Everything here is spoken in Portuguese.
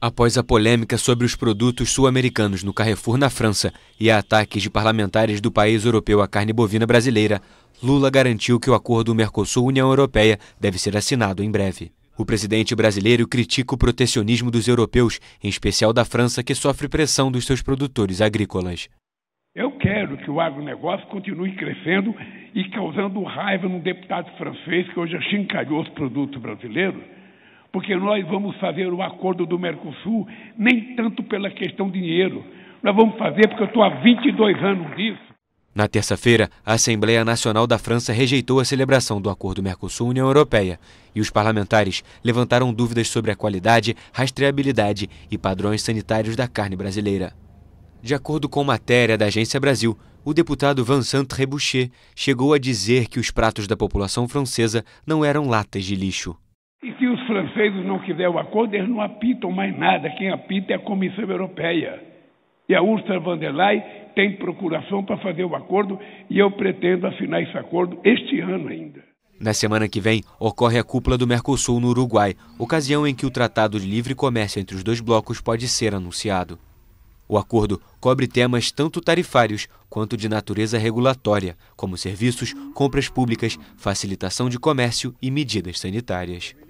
Após a polêmica sobre os produtos sul-americanos no Carrefour na França e ataques de parlamentares do país europeu à carne bovina brasileira, Lula garantiu que o acordo Mercosul-União Europeia deve ser assinado em breve. O presidente brasileiro critica o protecionismo dos europeus, em especial da França, que sofre pressão dos seus produtores agrícolas. Eu quero que o agronegócio continue crescendo e causando raiva num deputado francês que hoje achincalhou os produtos brasileiros porque nós vamos fazer o acordo do Mercosul nem tanto pela questão dinheiro. Nós vamos fazer porque eu estou há 22 anos disso. Na terça-feira, a Assembleia Nacional da França rejeitou a celebração do acordo Mercosul-União Europeia e os parlamentares levantaram dúvidas sobre a qualidade, rastreabilidade e padrões sanitários da carne brasileira. De acordo com matéria da Agência Brasil, o deputado Vincent Rebouchet chegou a dizer que os pratos da população francesa não eram latas de lixo franceses não quiserem o acordo, eles não apitam mais nada. Quem apita é a Comissão Europeia. E a Ursula von der Leyen tem procuração para fazer o acordo e eu pretendo assinar esse acordo este ano ainda. Na semana que vem, ocorre a cúpula do Mercosul no Uruguai, ocasião em que o Tratado de Livre Comércio entre os dois blocos pode ser anunciado. O acordo cobre temas tanto tarifários quanto de natureza regulatória, como serviços, compras públicas, facilitação de comércio e medidas sanitárias.